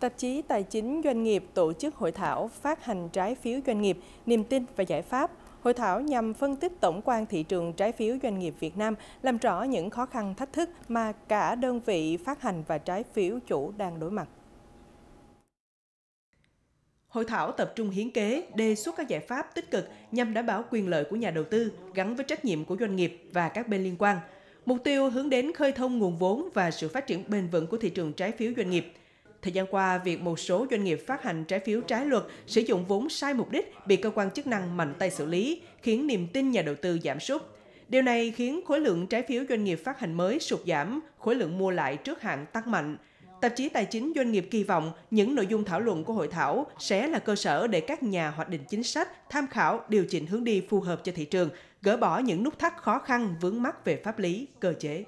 Tạp chí Tài chính Doanh nghiệp tổ chức hội thảo phát hành trái phiếu doanh nghiệp, niềm tin và giải pháp. Hội thảo nhằm phân tích tổng quan thị trường trái phiếu doanh nghiệp Việt Nam, làm rõ những khó khăn thách thức mà cả đơn vị phát hành và trái phiếu chủ đang đối mặt. Hội thảo tập trung hiến kế, đề xuất các giải pháp tích cực nhằm đảm bảo quyền lợi của nhà đầu tư gắn với trách nhiệm của doanh nghiệp và các bên liên quan. Mục tiêu hướng đến khơi thông nguồn vốn và sự phát triển bền vững của thị trường trái phiếu doanh nghiệp – Thời gian qua, việc một số doanh nghiệp phát hành trái phiếu trái luật, sử dụng vốn sai mục đích bị cơ quan chức năng mạnh tay xử lý, khiến niềm tin nhà đầu tư giảm sút. Điều này khiến khối lượng trái phiếu doanh nghiệp phát hành mới sụt giảm, khối lượng mua lại trước hạn tăng mạnh. Tạp chí Tài chính Doanh nghiệp kỳ vọng những nội dung thảo luận của hội thảo sẽ là cơ sở để các nhà hoạch định chính sách tham khảo điều chỉnh hướng đi phù hợp cho thị trường, gỡ bỏ những nút thắt khó khăn vướng mắc về pháp lý, cơ chế.